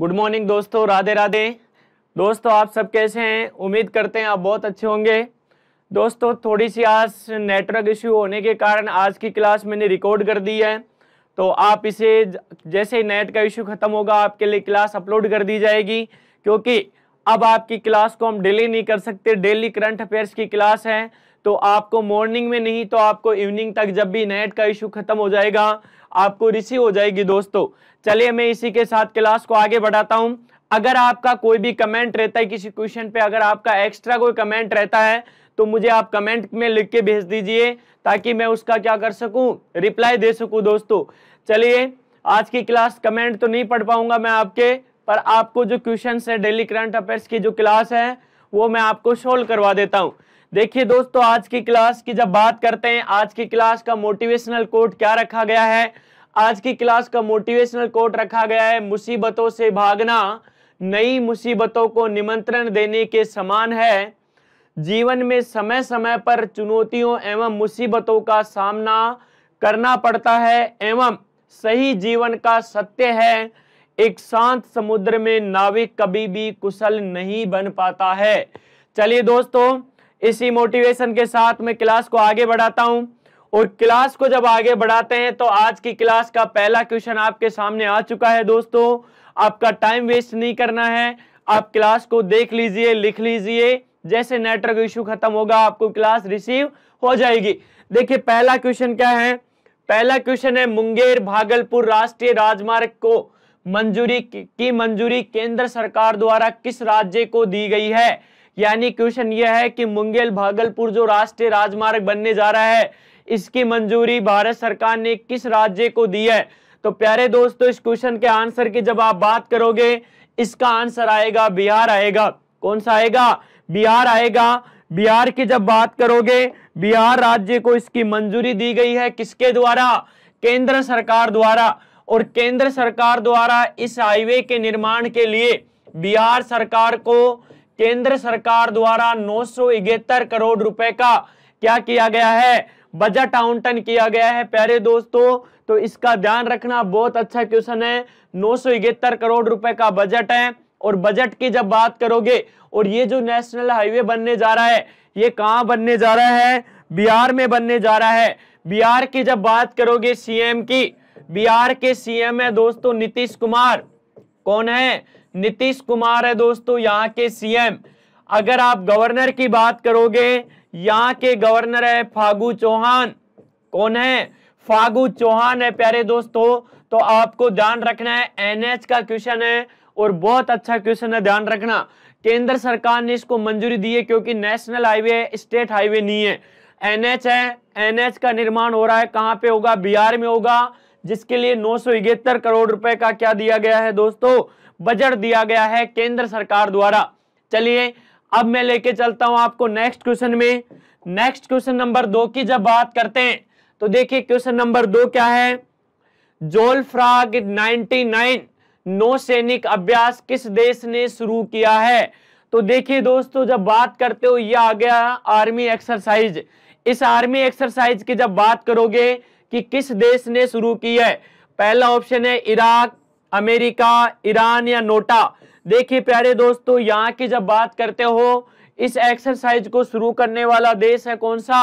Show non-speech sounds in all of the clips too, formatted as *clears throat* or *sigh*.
good morning दोस्तों राधे राधे दोस्तों आप सब कैसे हैं उम्मीद करते हैं आप बहुत अच्छे होंगे दोस्तों थोड़ी सी आज नेटवर्क इश्यू होने के कारण आज की क्लास मैंने रिकॉर्ड कर दी है तो आप इसे जैसे ही नेट का इश्यू ख़त्म होगा आपके लिए क्लास अपलोड कर दी जाएगी क्योंकि अब आपकी क्लास को हम डेली नहीं कर सकते डेली करंट अफेयर्स की क्लास है तो आपको मॉर्निंग में नहीं तो आपको इवनिंग तक जब भी नेट का इशू ख़त्म हो जाएगा आपको रिसीव हो जाएगी दोस्तों चलिए मैं इसी के साथ क्लास को आगे बढ़ाता हूँ अगर आपका कोई भी कमेंट रहता है किसी क्वेश्चन पे अगर आपका एक्स्ट्रा कोई कमेंट रहता है तो मुझे आप कमेंट में लिख के भेज दीजिए ताकि मैं उसका क्या कर सकूं रिप्लाई दे सकूं दोस्तों चलिए आज की क्लास कमेंट तो नहीं पढ़ पाऊंगा मैं आपके पर आपको जो क्वेश्चन है डेली करंट अफेयर्स की जो क्लास है वो मैं आपको सोल्व करवा देता हूँ देखिए दोस्तों आज की क्लास की जब बात करते हैं आज की क्लास का मोटिवेशनल कोट क्या रखा गया है आज की क्लास का मोटिवेशनल कोट रखा गया है मुसीबतों से भागना नई मुसीबतों को निमंत्रण देने के समान है जीवन में समय समय पर चुनौतियों एवं मुसीबतों का सामना करना पड़ता है एवं सही जीवन का सत्य है एक शांत समुद्र में नाविक कभी भी कुशल नहीं बन पाता है चलिए दोस्तों इसी मोटिवेशन के साथ मैं क्लास को आगे बढ़ाता हूं और क्लास को जब आगे बढ़ाते हैं तो आज की क्लास का पहला क्वेश्चन आपके सामने आ चुका है दोस्तों आपका टाइम वेस्ट नहीं करना है आप क्लास को देख लीजिए लिख लीजिए जैसे नेटवर्क इश्यू खत्म होगा आपको क्लास रिसीव हो जाएगी देखिए पहला क्वेश्चन क्या है पहला क्वेश्चन है मुंगेर भागलपुर राष्ट्रीय राजमार्ग को मंजूरी की मंजूरी केंद्र सरकार द्वारा किस राज्य को दी गई है यानी क्वेश्चन यह है कि मुंगेल भागलपुर जो राष्ट्रीय राजमार्ग बनने जा रहा है इसकी मंजूरी भारत सरकार ने किस राज्य को दी है तो प्यारे दोस्तों इस क्वेश्चन के आंसर की जब आप बात करोगे इसका आंसर आएगा बिहार आएगा कौन सा आएगा बिहार आएगा बिहार की जब बात करोगे बिहार राज्य को इसकी मंजूरी दी गई है किसके द्वारा केंद्र सरकार द्वारा और केंद्र सरकार द्वारा इस हाईवे के निर्माण के लिए बिहार सरकार को केंद्र सरकार द्वारा नौ करोड़ रुपए का क्या किया गया है बजट आउंटन किया गया है प्यारे दोस्तों तो इसका ध्यान रखना बहुत अच्छा क्वेश्चन है नौ करोड़ रुपए का बजट है और बजट की जब बात करोगे और ये जो नेशनल हाईवे बनने जा रहा है ये कहाँ बनने जा रहा है बिहार में बनने जा रहा है बिहार की जब बात करोगे सीएम की बिहार के सीएम है दोस्तों नीतीश कुमार कौन है नीतीश कुमार है दोस्तों यहाँ के सीएम अगर आप गवर्नर की बात करोगे यहाँ के गवर्नर है फागू चौहान कौन है फागु चौहान है प्यारे दोस्तों तो आपको ध्यान रखना है एनएच का क्वेश्चन है और बहुत अच्छा क्वेश्चन है ध्यान रखना केंद्र सरकार ने इसको मंजूरी दी है क्योंकि नेशनल हाईवे स्टेट हाईवे नहीं है एनएच है एनएच का निर्माण हो रहा है कहाँ पे होगा बिहार में होगा जिसके लिए नौ करोड़ रुपए का क्या दिया गया है दोस्तों बजट दिया गया है केंद्र सरकार द्वारा चलिए अब मैं लेके चलता हूं आपको नेक्स्ट क्वेश्चन में नेक्स्ट क्वेश्चन नंबर दो की जब बात करते हैं तो देखिए क्वेश्चन नंबर दो क्या है जोलफ्राग 99 नौसैनिक अभ्यास किस देश ने शुरू किया है तो देखिए दोस्तों जब बात करते हो ये आ गया आर्मी एक्सरसाइज इस आर्मी एक्सरसाइज की जब बात करोगे कि किस देश ने शुरू की है पहला ऑप्शन है इराक अमेरिका ईरान या नोटा देखिए प्यारे दोस्तों यहाँ की जब बात करते हो इस एक्सरसाइज को शुरू करने वाला देश है कौन सा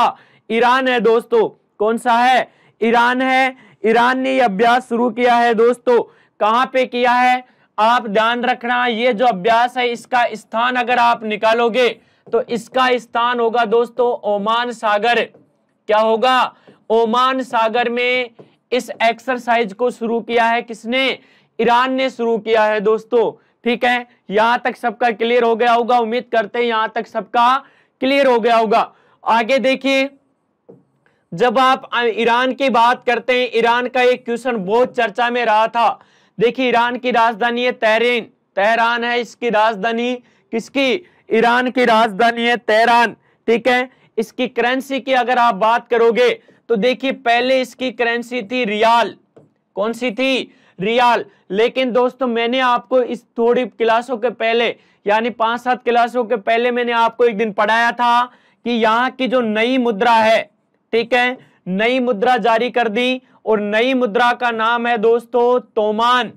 ईरान है दोस्तों कौन सा है ईरान है ईरान ने यह अभ्यास शुरू किया है दोस्तों कहाँ पे किया है आप ध्यान रखना ये जो अभ्यास है इसका स्थान अगर आप निकालोगे तो इसका स्थान होगा दोस्तों ओमान सागर क्या होगा ओमान सागर में इस एक्सरसाइज को शुरू किया है किसने ईरान ने शुरू किया है दोस्तों ठीक है यहां तक सबका क्लियर हो गया होगा उम्मीद करते हैं यहां तक सबका क्लियर हो गया होगा आगे देखिए जब आप ईरान की बात करते हैं ईरान का एक क्वेश्चन बहुत चर्चा में रहा था देखिए ईरान की राजधानी है तहरीन तेहरान है इसकी राजधानी किसकी ईरान की राजधानी है तेहरान ठीक है इसकी करेंसी की अगर आप बात करोगे तो देखिए पहले इसकी करेंसी थी रियाल कौन सी थी रियाल लेकिन दोस्तों मैंने आपको इस थोड़ी क्लासों के पहले यानी पांच सात क्लासों के पहले मैंने आपको एक दिन पढ़ाया था कि यहाँ की जो नई मुद्रा है ठीक है नई मुद्रा जारी कर दी और नई मुद्रा का नाम है दोस्तों तोमान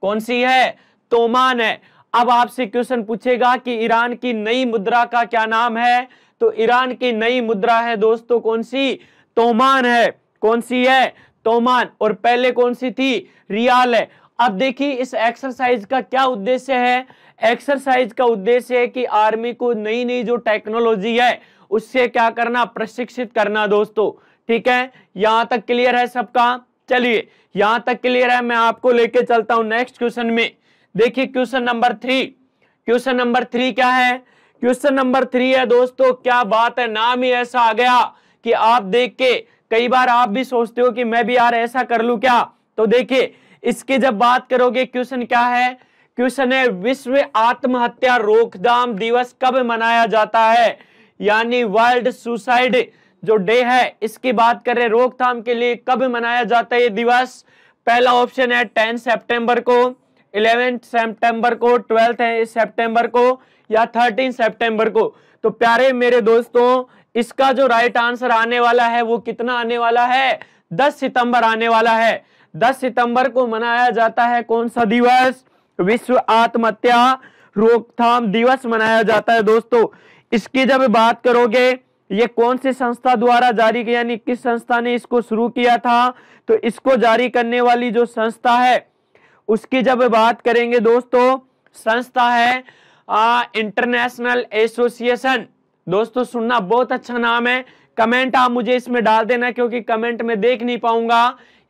कौन सी है तोमान है अब आपसे क्वेश्चन पूछेगा कि ईरान की नई मुद्रा का क्या नाम है तो ईरान की नई मुद्रा है दोस्तों कौन सी तोमान है कौन सी है तोमान और पहले कौन सी थी रियाल है अब देखिए इस एक्सरसाइज का क्या उद्देश्य है एक्सरसाइज का उद्देश्य है कि आर्मी को नई नई जो टेक्नोलॉजी है उससे क्या करना प्रशिक्षित करना दोस्तों ठीक है यहां तक क्लियर है सबका चलिए यहां तक क्लियर है मैं आपको लेके चलता हूं नेक्स्ट क्वेश्चन में देखिए question number three question number three क्या है क्वेश्चन नंबर थ्री है दोस्तों क्या बात है नाम ही ऐसा आ गया कि आप देख के कई बार आप भी सोचते हो कि मैं भी यार ऐसा कर लू क्या तो देखिए इसके जब बात करोगे क्वेश्चन क्या है क्वेश्चन है विश्व आत्महत्या रोकथाम दिवस कब मनाया जाता है यानी वर्ल्ड सुसाइड जो डे है इसकी बात करें रोकथाम के लिए कब मनाया जाता है ये दिवस पहला ऑप्शन है टेन सेप्टेम्बर को इलेवेंथ सेप्टेम्बर को ट्वेल्थ सेप्टेम्बर को या थर्टीन सेप्टेम्बर को तो प्यारे मेरे दोस्तों इसका जो राइट आंसर आने वाला है वो कितना आने वाला है 10 सितंबर आने वाला है 10 सितंबर को मनाया जाता है कौन सा दिवस विश्व आत्महत्या रोकथाम दिवस मनाया जाता है दोस्तों इसकी जब बात करोगे ये कौन सी संस्था द्वारा जारी किया यानी किस संस्था ने इसको शुरू किया था तो इसको जारी करने वाली जो संस्था है उसकी जब बात करेंगे दोस्तों संस्था है इंटरनेशनल एसोसिएशन दोस्तों सुनना बहुत अच्छा नाम है कमेंट आप मुझे इसमें डाल देना क्योंकि कमेंट में देख नहीं पाऊंगा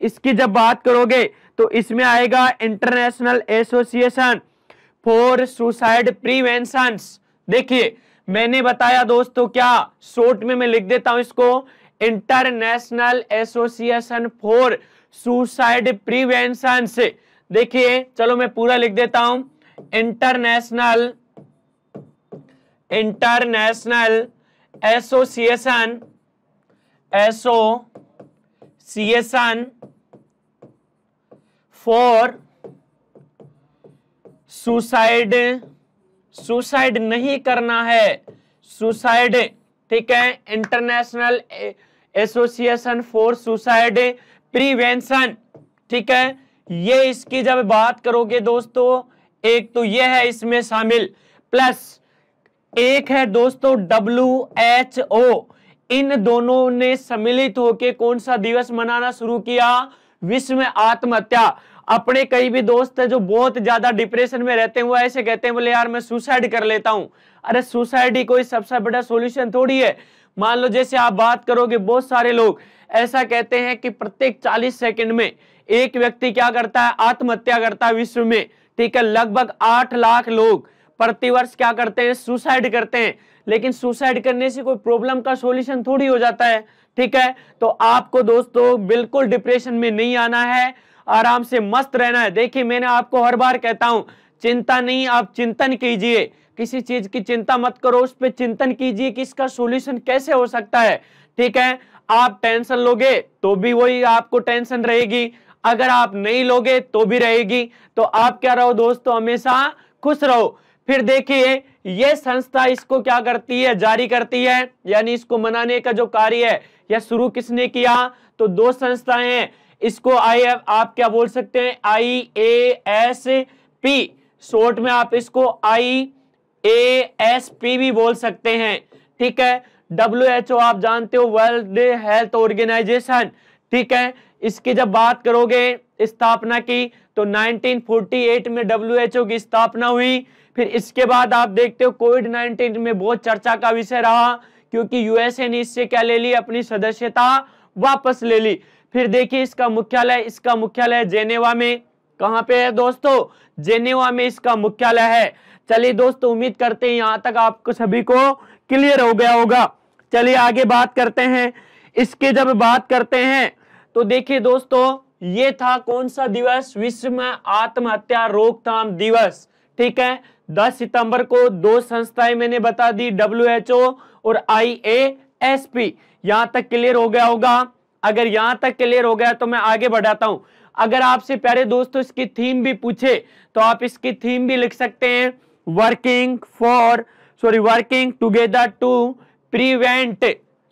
इसकी जब बात करोगे तो इसमें आएगा international association for suicide prevention देखिए मैंने बताया दोस्तों क्या शोर्ट में मैं लिख देता हूं इसको international association for suicide prevention देखिए चलो मैं पूरा लिख देता हूं international international association association for suicide suicide नहीं करना है सुसाइड ठीक है international association for suicide prevention ठीक है ये इसकी जब बात करोगे दोस्तों एक तो ये है इसमें शामिल प्लस एक है दोस्तों डब्ल्यू एच ओ इन दोनों ने सम्मिलित होकर कौन सा दिवस मनाना शुरू किया विश्व आत्महत्या अपने कई भी दोस्त है जो बहुत ज्यादा डिप्रेशन में रहते वो ऐसे कहते हैं बोले यार मैं सुसाइड कर लेता हूं अरे सुसाइड ही कोई सबसे बड़ा सोल्यूशन थोड़ी है मान लो जैसे आप बात करोगे बहुत सारे लोग ऐसा कहते हैं कि प्रत्येक 40 सेकंड में एक व्यक्ति क्या करता है आत्महत्या करता है विश्व में ठीक है लगभग आठ लाख लोग प्रतिवर्ष क्या करते हैं सुसाइड करते हैं लेकिन सुसाइड करने से कोई प्रॉब्लम का सोल्यूशन थोड़ी हो जाता है ठीक है तो आपको दोस्तों बिल्कुल डिप्रेशन में नहीं आना है आराम से मस्त रहना है देखिए मैंने आपको हर बार कहता हूं चिंता नहीं आप चिंतन कीजिए किसी चीज की चिंता मत करो उस पर चिंतन कीजिए कि इसका सोल्यूशन कैसे हो सकता है ठीक है आप टेंशन लोगे तो भी वही आपको टेंशन रहेगी अगर आप नहीं लोगे तो भी रहेगी तो आप क्या रहो दोस्तों हमेशा खुश रहो फिर देखिए यह संस्था इसको क्या करती है जारी करती है यानी इसको मनाने का जो कार्य है यह शुरू किसने किया तो दो संस्थाएं हैं इसको आई आप क्या बोल सकते हैं I A S P short में आप इसको आई ए एस पी भी बोल सकते हैं ठीक है डब्ल्यू एच ओ आप जानते हो वर्ल्ड हेल्थ ऑर्गेनाइजेशन ठीक है इसकी जब बात करोगे स्थापना की तो 1948 में डब्ल्यू की स्थापना हुई फिर इसके बाद आप देखते हो कोविड 19 में बहुत चर्चा का विषय रहा क्योंकि यूएसए ने इससे क्या ले ली अपनी सदस्यता वापस ले ली फिर देखिए इसका मुख्यालय इसका मुख्यालय जेनेवा में कहां पे है दोस्तों जेनेवा में इसका मुख्यालय है चलिए दोस्तों उम्मीद करते हैं यहां तक आपको सभी को क्लियर हो गया होगा चलिए आगे बात करते हैं इसके जब बात करते हैं तो देखिए दोस्तों ये था कौन सा दिवस विश्व में आत्महत्या रोकथाम दिवस ठीक है 10 सितंबर को दो संस्थाएं मैंने बता दी डब्ल्यू और आई ए एस पी यहां तक क्लियर हो गया होगा अगर यहां तक क्लियर हो गया तो मैं आगे बढ़ाता हूं अगर आपसे प्यारे दोस्तों इसकी थीम भी पूछे तो आप इसकी थीम भी लिख सकते हैं working for sorry working together to prevent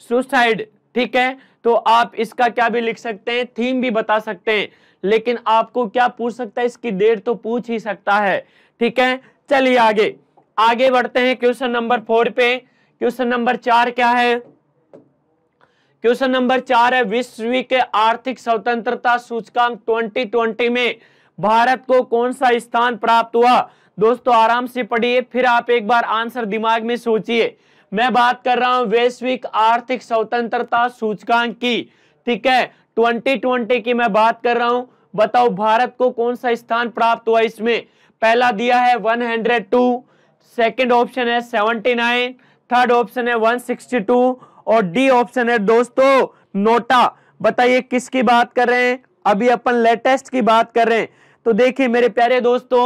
suicide ठीक है तो आप इसका क्या भी लिख सकते हैं थीम भी बता सकते हैं लेकिन आपको क्या पूछ सकता है इसकी डेट तो पूछ ही सकता है ठीक है चलिए आगे आगे बढ़ते हैं क्वेश्चन नंबर फोर पे क्वेश्चन नंबर चार क्या है क्वेश्चन नंबर चार है विश्व के आर्थिक स्वतंत्रता सूचकांक 2020 में भारत को कौन सा स्थान प्राप्त हुआ दोस्तों आराम से पढ़िए फिर आप एक बार आंसर दिमाग में सोचिए मैं बात कर रहा हूं वैश्विक आर्थिक स्वतंत्रता सूचकांक की ठीक है 2020 की मैं बात कर रहा हूं बताओ भारत को कौन सा स्थान प्राप्त हुआ इसमें पहला दिया है 102 सेकेंड ऑप्शन है 79 थर्ड ऑप्शन है 162 और डी ऑप्शन है दोस्तों नोटा बताइए किसकी बात कर रहे हैं अभी अपन लेटेस्ट की बात कर रहे हैं तो देखिए मेरे प्यारे दोस्तों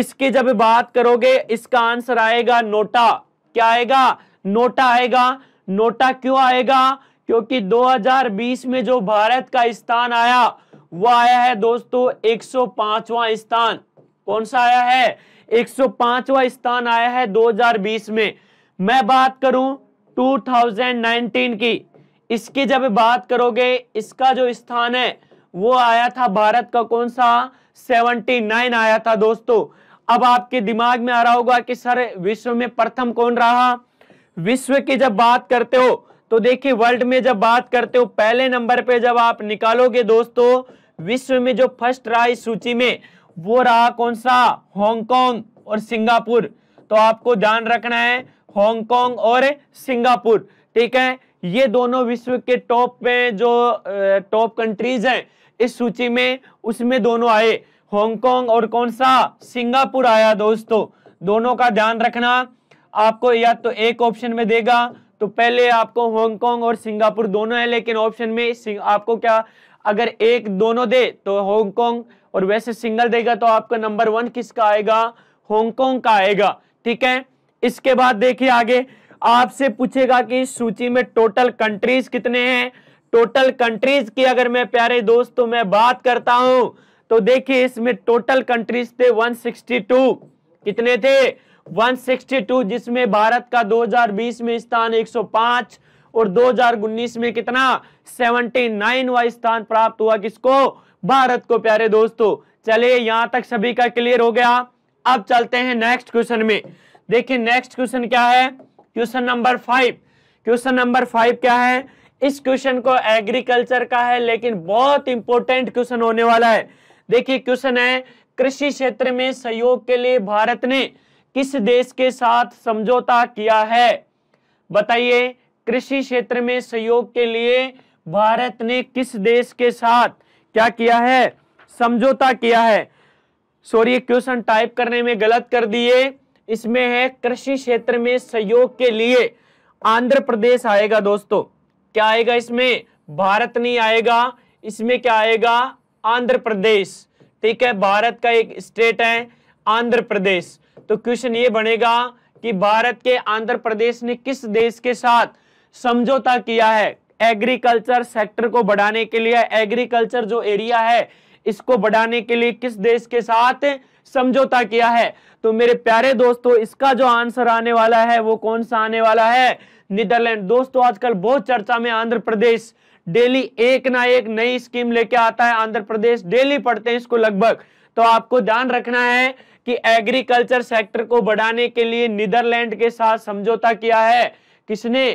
इसकी जब बात करोगे इसका आंसर आएगा नोटा क्या आएगा नोटा आएगा नोटा क्यों आएगा क्योंकि 2020 में जो भारत का स्थान आया वो आया है दोस्तों 105वां स्थान कौन सा आया है 105वां स्थान आया है 2020 में मैं बात करूं 2019 की इसकी जब बात करोगे इसका जो स्थान है वो आया था भारत का कौन सा 79 आया था दोस्तों अब आपके दिमाग में आ रहा होगा कि सर विश्व में प्रथम कौन रहा विश्व की जब बात करते हो तो देखिए वर्ल्ड में जब बात करते हो पहले नंबर पे जब आप निकालोगे दोस्तों विश्व में जो फर्स्ट रहा इस सूची में वो रहा कौन सा हांगकांग और सिंगापुर तो आपको ध्यान रखना है हांगकांग और सिंगापुर ठीक है ये दोनों विश्व के टॉप में जो टॉप कंट्रीज हैं इस सूची में उसमें दोनों आए हांगकांग और कौन सा सिंगापुर आया दोस्तों दोनों का ध्यान रखना आपको या तो एक ऑप्शन में देगा तो पहले आपको हांगकांग और सिंगापुर दोनों है लेकिन ऑप्शन में आपको क्या अगर एक दोनों दे तो हांगकांग और वैसे सिंगल देगा तो आपका नंबर वन किसका आएगा हांगकांग का आएगा ठीक है इसके बाद देखिए आगे आपसे पूछेगा कि इस सूची में टोटल कंट्रीज कितने हैं टोटल कंट्रीज की अगर मैं प्यारे दोस्तों तो में बात करता हूं तो देखिए इसमें टोटल कंट्रीज थे 162 कितने थे 162 जिसमें भारत का 2020 में स्थान 105 और 2019 में कितना वा स्थान प्राप्त हुआ किसको भारत को प्यारे दोस्तों चलिए यहां तक सभी का क्लियर हो गया अब चलते हैं नेक्स्ट क्वेश्चन में देखिए नेक्स्ट क्वेश्चन क्या है question number five question number five क्या है इस क्वेश्चन को एग्रीकल्चर का है लेकिन बहुत इंपॉर्टेंट क्वेश्चन होने वाला है देखिए क्वेश्चन है कृषि क्षेत्र में सहयोग के लिए भारत ने किस देश के साथ समझौता किया है बताइए कृषि क्षेत्र में सहयोग के लिए भारत ने किस देश के साथ क्या किया है समझौता किया है सॉरी क्वेश्चन टाइप करने में गलत कर दिए इसमें है कृषि क्षेत्र में सहयोग के लिए आंध्र प्रदेश आएगा दोस्तों क्या आएगा इसमें भारत नहीं आएगा इसमें क्या आएगा आंध्र प्रदेश ठीक है भारत का एक स्टेट है आंध्र प्रदेश तो क्वेश्चन ये बनेगा कि भारत के आंध्र प्रदेश ने किस देश के साथ समझौता किया है एग्रीकल्चर सेक्टर को बढ़ाने के लिए एग्रीकल्चर जो एरिया है इसको बढ़ाने के लिए किस देश के साथ समझौता किया है तो मेरे प्यारे दोस्तों इसका जो आंसर आने वाला है वो कौन सा आने वाला है नीदरलैंड दोस्तों आजकल बहुत चर्चा में आंध्र प्रदेश डेली एक ना एक नई स्कीम लेके आता है आंध्र प्रदेश डेली पढ़ते हैं इसको लगभग तो आपको ध्यान रखना है कि एग्रीकल्चर सेक्टर को बढ़ाने के लिए नीदरलैंड के साथ समझौता किया है किसने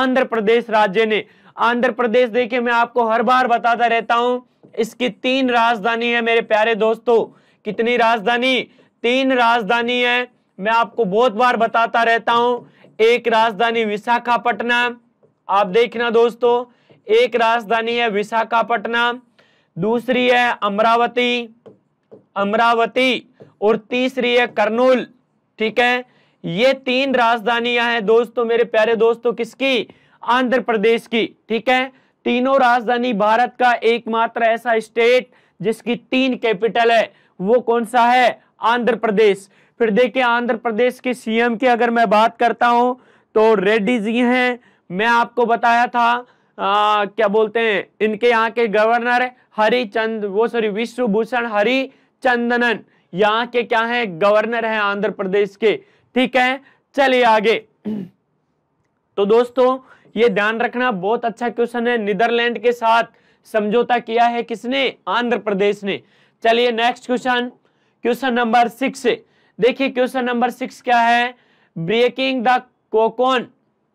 आंध्र प्रदेश राज्य ने आंध्र प्रदेश देखिए मैं आपको हर बार बताता रहता हूं इसकी तीन राजधानी है मेरे प्यारे दोस्तों कितनी राजधानी तीन राजधानी है मैं आपको बहुत बार बताता रहता हूं एक राजधानी विशाखापट्टनम आप देखना दोस्तों एक राजधानी है विशाखापट्टनम दूसरी है अमरावती अमरावती और तीसरी है कर्नूल ठीक है ये तीन राजधानियां हैं दोस्तों मेरे प्यारे दोस्तों किसकी आंध्र प्रदेश की ठीक है तीनों राजधानी भारत का एकमात्र ऐसा स्टेट जिसकी तीन कैपिटल है वो कौन सा है आंध्र प्रदेश फिर देखिए आंध्र प्रदेश के सीएम की अगर मैं बात करता हूं तो रेड्डी जी हैं मैं आपको बताया था आ, क्या बोलते हैं इनके यहाँ के गवर्नर हरिचंद वो सॉरी विश्वभूषण हरी चंदनन यहाँ के क्या है गवर्नर है आंध्र प्रदेश के ठीक है चलिए आगे तो दोस्तों ये ध्यान रखना बहुत अच्छा क्वेश्चन है नीदरलैंड के साथ समझौता किया है किसने आंध्र प्रदेश ने चलिए next question question number six देखिए क्वेश्चन नंबर सिक्स क्या है ब्रेकिंग द कोकोन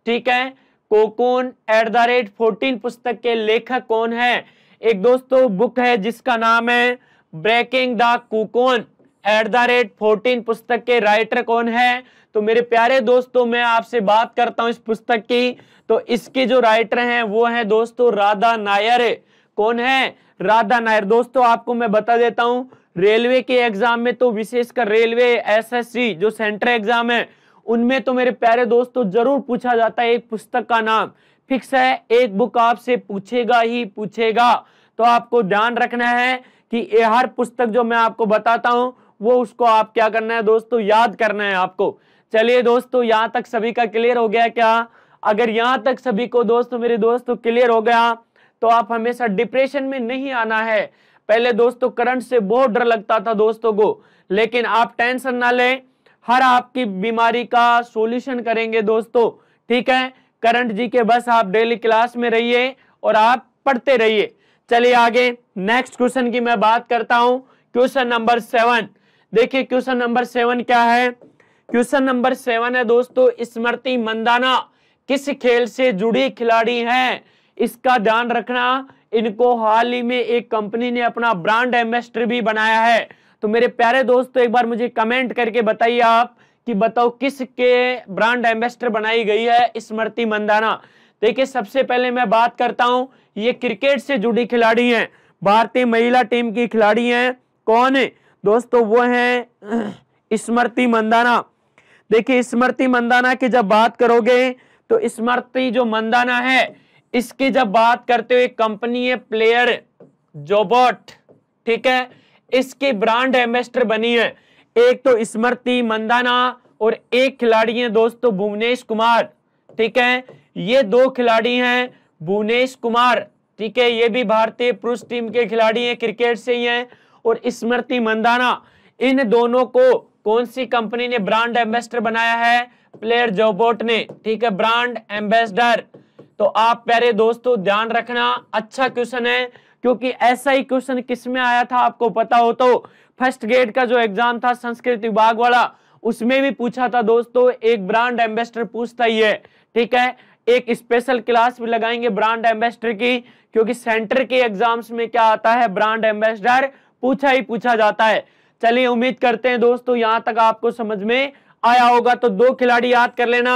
ठीक है cocoon at the rate fourteen पुस्तक के लेखक कौन है एक दोस्तों बुक है जिसका नाम है breaking the cocoon at the rate fourteen पुस्तक के राइटर कौन है तो मेरे प्यारे दोस्तों मैं आपसे बात करता हूं इस पुस्तक की तो इसके जो राइटर हैं वो हैं दोस्तों राधा नायर कौन है राधा नायर दोस्तों आपको मैं बता देता हूं रेलवे के एग्जाम में तो विशेषकर रेलवे एसएससी जो सेंट्रल एग्जाम है उनमें तो मेरे प्यारे दोस्तों जरूर पूछा जाता है एक पुस्तक का नाम फिक्स है एक बुक आपसे पूछेगा ही पूछेगा तो आपको ध्यान रखना है कि ये हर पुस्तक जो मैं आपको बताता हूं वो उसको आप क्या करना है दोस्तों याद करना है आपको चलिए दोस्तों यहाँ तक सभी का क्लियर हो गया क्या अगर यहाँ तक सभी को दोस्तों मेरे दोस्तों क्लियर हो गया तो आप हमेशा डिप्रेशन में नहीं आना है पहले दोस्तों करंट से बहुत डर लगता था दोस्तों को लेकिन आप टेंशन ना लें हर आपकी बीमारी का सॉल्यूशन करेंगे दोस्तों ठीक है करंट जी के बस आप डेली क्लास में रहिए और आप पढ़ते रहिए चलिए आगे नेक्स्ट क्वेश्चन की मैं बात करता हूं क्वेश्चन नंबर सेवन देखिए क्वेश्चन नंबर सेवन क्या है क्वेश्चन नंबर सेवन है दोस्तों स्मृति मंदाना किस खेल से जुड़ी खिलाड़ी है इसका ध्यान रखना इनको हाल ही में एक कंपनी ने अपना ब्रांड एम्बेसडर भी बनाया है तो मेरे प्यारे दोस्तों एक बार मुझे कमेंट करके बताइए आप कि बताओ किसके ब्रांड एम्बेस्टर बनाई गई है स्मृति मंदाना देखिए सबसे पहले मैं बात करता हूं ये क्रिकेट से जुड़ी खिलाड़ी हैं भारतीय महिला टीम की खिलाड़ी हैं कौन है दोस्तों वो हैं *clears throat* स्मृति मंदाना देखिए स्मृति मंदाना की जब बात करोगे तो स्मृति जो मंदाना है इसकी जब बात करते हुए कंपनी है प्लेयर जोबोट ठीक है इसकी ब्रांड एम्बेसडर बनी है एक तो स्मृति मंदाना और एक खिलाड़ी है दोस्तों भुवनेश कुमार ठीक है ये दो खिलाड़ी हैं भुवनेश कुमार ठीक है ये भी भारतीय पुरुष टीम के खिलाड़ी हैं क्रिकेट से ही हैं और स्मृति मंदाना इन दोनों को कौन सी कंपनी ने ब्रांड एम्बेसडर बनाया है प्लेयर जोबोट ने ठीक है ब्रांड एम्बेसडर तो आप प्यारे दोस्तों ध्यान रखना अच्छा क्वेश्चन है क्योंकि ऐसा ही क्वेश्चन किसमें आया था आपको पता हो तो फर्स्ट ग्रेड का जो एग्जाम था संस्कृत विभाग वाला उसमें भी पूछा था दोस्तों एक ब्रांड एम्बेसडर पूछता ही है ठीक है एक स्पेशल क्लास भी लगाएंगे ब्रांड एम्बेसडर की क्योंकि सेंटर के एग्जाम्स में क्या आता है ब्रांड एम्बेसडर पूछा ही पूछा जाता है चलिए उम्मीद करते हैं दोस्तों यहां तक आपको समझ में आया होगा तो दो खिलाड़ी याद कर लेना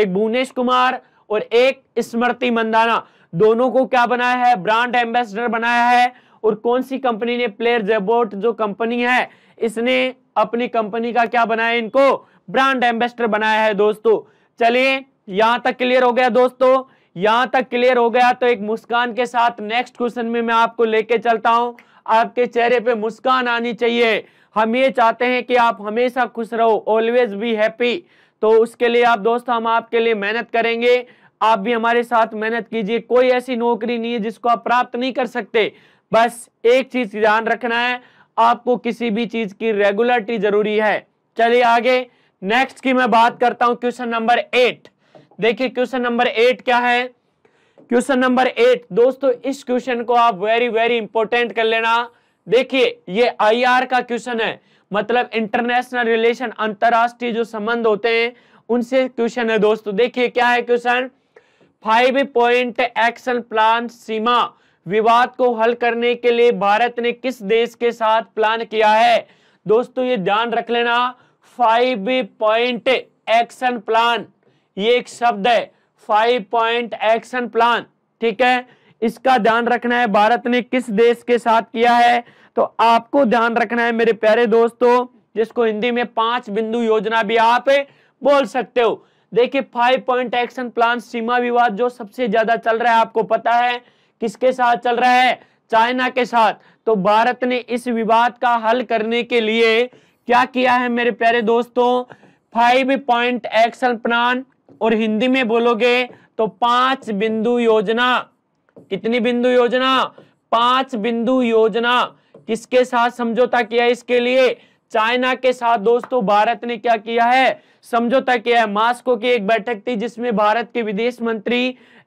एक भुवनेश कुमार और एक स्मृति मंदाना दोनों को क्या बनाया है ब्रांड एम्बेसडर बनाया है और कौन सी कंपनी ने प्लेयर जेबोट जो कंपनी है इसने अपनी कंपनी का क्या बनाया इनको ब्रांड एम्बेसडर बनाया है दोस्तों चलिए यहां तक क्लियर हो गया दोस्तों यहां तक क्लियर हो गया तो एक मुस्कान के साथ नेक्स्ट क्वेश्चन में मैं आपको लेके चलता हूं आपके चेहरे पे मुस्कान आनी चाहिए हम ये चाहते हैं कि आप हमेशा खुश रहो ऑलवेज बी हैप्पी तो उसके लिए आप दोस्त हम आपके लिए मेहनत करेंगे आप भी हमारे साथ मेहनत कीजिए कोई ऐसी नौकरी नहीं है जिसको आप प्राप्त नहीं कर सकते बस एक चीज ध्यान रखना है आपको किसी भी चीज की रेगुलरिटी जरूरी है चलिए आगे नेक्स्ट की मैं बात करता हूं क्वेश्चन नंबर एट देखिए क्वेश्चन नंबर एट क्या है क्वेश्चन नंबर एट दोस्तों इस क्वेश्चन को आप वेरी वेरी इंपॉर्टेंट कर लेना देखिए ये आईआर का क्वेश्चन है मतलब इंटरनेशनल रिलेशन अंतरराष्ट्रीय जो संबंध होते हैं उनसे क्वेश्चन है दोस्तों देखिए क्या है question five point action plan सीमा विवाद को हल करने के लिए भारत ने किस देश के साथ प्लान किया है दोस्तों ये ध्यान रख लेना फाइव पॉइंट एक्शन प्लान ये एक शब्द है फाइव पॉइंट एक्शन प्लान ठीक है इसका ध्यान रखना है भारत ने किस देश के साथ किया है तो आपको ध्यान रखना है मेरे प्यारे दोस्तों जिसको हिंदी में पांच बिंदु योजना भी आप बोल सकते हो देखिए फाइव पॉइंट एक्शन प्लान सीमा विवाद जो सबसे ज्यादा चल रहा है आपको पता है किसके साथ चल रहा है चाइना के साथ तो भारत ने इस विवाद का हल करने के लिए क्या किया है मेरे प्यारे दोस्तों फाइव पॉइंट एक्शन प्लान और हिंदी में बोलोगे तो पांच बिंदु योजना कितनी बिंदु योजना पांच बिंदु योजना किसके साथ समझौता किया इसके लिए चाइना के साथ दोस्तों भारत ने क्या किया है समझौता किया है मास्को की एक बैठक थी जिसमें भारत के विदेश मंत्री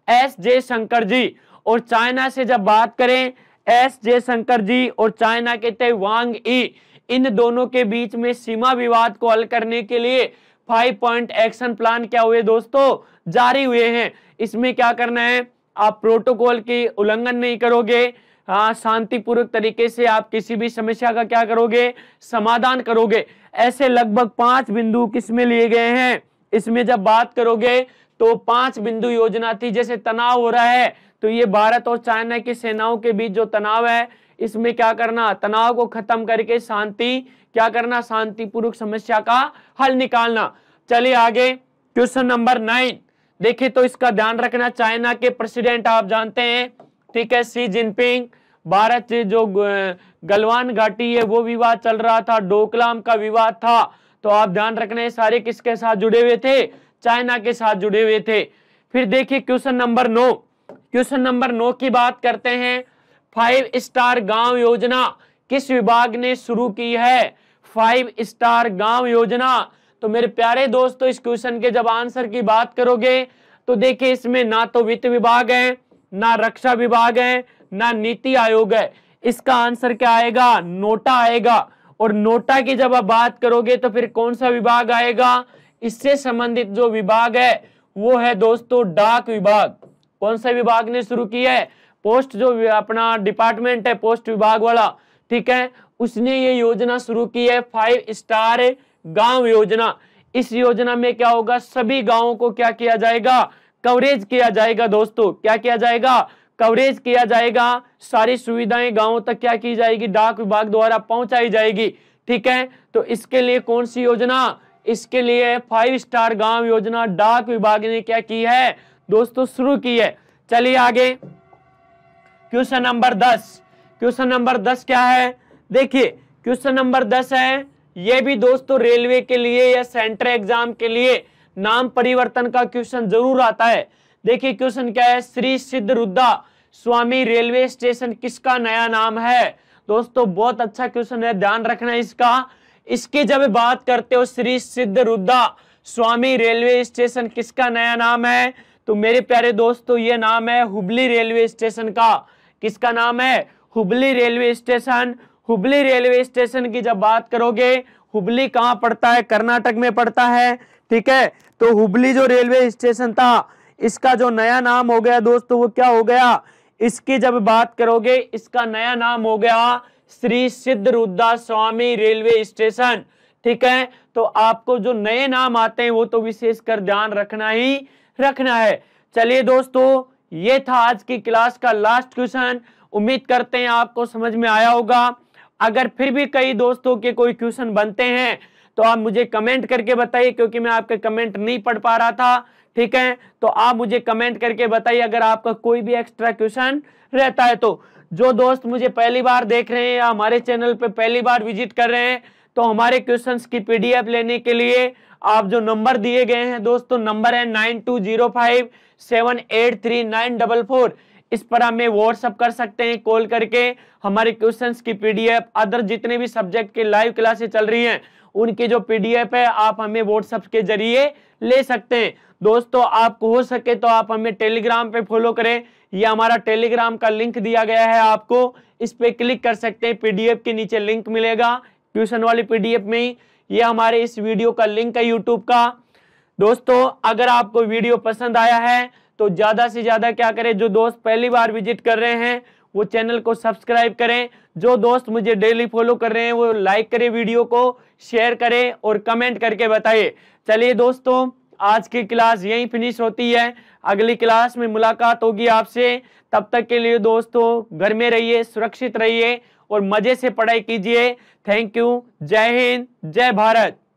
एस जयशंकर जी और चाइना से जब बात करें एस जयशंकर जी और चाइना के ते वांग ई इन दोनों के बीच में सीमा विवाद को हल करने के लिए फाइव पॉइंट एक्शन प्लान क्या हुए दोस्तों जारी हुए हैं इसमें क्या करना है आप प्रोटोकॉल की उल्लंघन नहीं करोगे हाँ शांतिपूर्वक तरीके से आप किसी भी समस्या का क्या करोगे समाधान करोगे ऐसे लगभग पांच बिंदु किसमें लिए गए हैं इसमें जब बात करोगे तो पांच बिंदु योजना थी जैसे तनाव हो रहा है तो ये भारत और चाइना की सेनाओं के बीच जो तनाव है इसमें क्या करना तनाव को खत्म करके शांति क्या करना शांतिपूर्वक समस्या का हल निकालना चलिए आगे क्वेश्चन नंबर नाइन देखिए तो इसका ध्यान रखना चाइना के प्रेसिडेंट आप जानते हैं ठीक है सी जिनपिंग भारत से जो गलवान घाटी है वो विवाद चल रहा था डोकलाम का विवाद था तो आप ध्यान रखना है सारे किसके साथ जुड़े हुए थे चाइना के साथ जुड़े हुए थे फिर देखिए क्वेश्चन नंबर नौ क्वेश्चन नंबर नौ की बात करते हैं फाइव स्टार गांव योजना किस विभाग ने शुरू की है फाइव स्टार गांव योजना तो मेरे प्यारे दोस्तों इस क्वेश्चन के जब आंसर की बात करोगे तो देखिए इसमें ना तो वित्त विभाग है ना रक्षा विभाग है ना नीति आयोग है इसका आंसर क्या आएगा नोटा आएगा और नोटा की जब आप बात करोगे तो फिर कौन सा विभाग आएगा इससे संबंधित जो विभाग है वो है दोस्तों डाक विभाग कौन सा विभाग ने शुरू किया है पोस्ट जो अपना डिपार्टमेंट है पोस्ट विभाग वाला ठीक है उसने ये योजना शुरू की है फाइव स्टार गांव योजना इस योजना में क्या होगा सभी गांवों को क्या किया जाएगा कवरेज किया जाएगा दोस्तों क्या किया जाएगा कवरेज किया जाएगा सारी सुविधाएं गांवों तक क्या की जाएगी डाक विभाग द्वारा पहुंचाई जाएगी ठीक है तो इसके लिए कौन सी योजना इसके लिए फाइव स्टार गांव योजना डाक विभाग ने क्या की है दोस्तों शुरू की है चलिए आगे क्वेश्चन नंबर दस क्वेश्चन नंबर दस क्या है देखिए क्वेश्चन नंबर दस है ये भी दोस्तों रेलवे के लिए या सेंटर एग्जाम के लिए नाम परिवर्तन का क्वेश्चन जरूर आता है देखिए क्वेश्चन क्या है श्री सिद्ध रुद्धा स्वामी रेलवे स्टेशन किसका नया नाम है दोस्तों बहुत अच्छा क्वेश्चन है ध्यान रखना इसका इसकी जब बात करते हो श्री सिद्ध रुद्धा स्वामी रेलवे स्टेशन किसका नया नाम है तो मेरे प्यारे दोस्तों ये नाम है हुबली रेलवे स्टेशन का किसका नाम है Hubli railway station Hubli railway station की जब बात करोगे हुबली कहाँ पड़ता है कर्नाटक में पड़ता है ठीक है तो हुबली जो रेलवे स्टेशन था इसका जो नया नाम हो गया दोस्तों वो क्या हो गया इसकी जब बात करोगे इसका नया नाम हो गया श्री सिद्ध रुद्रा स्वामी रेलवे स्टेशन ठीक है तो आपको जो नए नाम आते हैं वो तो विशेषकर ध्यान रखना ही रखना है चलिए दोस्तों ये था आज की क्लास का लास्ट क्वेश्चन उम्मीद करते हैं आपको समझ में आया होगा अगर फिर भी कई दोस्तों के कोई क्वेश्चन बनते हैं तो आप मुझे कमेंट करके बताइए क्योंकि मैं आपके कमेंट नहीं पढ़ पा रहा था ठीक है तो आप मुझे कमेंट करके बताइए अगर आपका कोई भी एक्स्ट्रा क्वेश्चन रहता है तो जो दोस्त मुझे पहली बार देख रहे हैं या हमारे चैनल पे पहली बार विजिट कर रहे हैं तो हमारे क्वेश्चंस की पीडीएफ लेने के लिए आप जो नंबर दिए गए हैं दोस्तों नंबर है nine two zero five seven eight three nine double four इस पर हमें व्हाट्सअप कर सकते हैं कॉल करके हमारे क्वेश्चंस की पीडीएफ अदर जितने भी सब्जेक्ट के लाइव क्लासेस चल रही हैं उनकी जो पीडीएफ है आप हमें व्हाट्सएप के जरिए ले सकते हैं दोस्तों आपको हो सके तो आप हमें टेलीग्राम पे फॉलो करें ये हमारा टेलीग्राम का लिंक दिया गया है आपको इस पर क्लिक कर सकते हैं पीडीएफ के नीचे लिंक मिलेगा ट्यूशन वाली पीडीएफ में ही ये हमारे इस वीडियो का लिंक है यूट्यूब का दोस्तों अगर आपको वीडियो पसंद आया है तो ज़्यादा से ज़्यादा क्या करें जो दोस्त पहली बार विजिट कर रहे हैं वो चैनल को सब्सक्राइब करें जो दोस्त मुझे डेली फॉलो कर रहे हैं वो लाइक करें वीडियो को शेयर करें और कमेंट करके बताइए चलिए दोस्तों आज की क्लास यहीं फिनिश होती है अगली क्लास में मुलाकात होगी आपसे तब तक के लिए दोस्तों घर में रहिए सुरक्षित रहिए और मज़े से पढ़ाई कीजिए थैंक यू जय हिंद जय भारत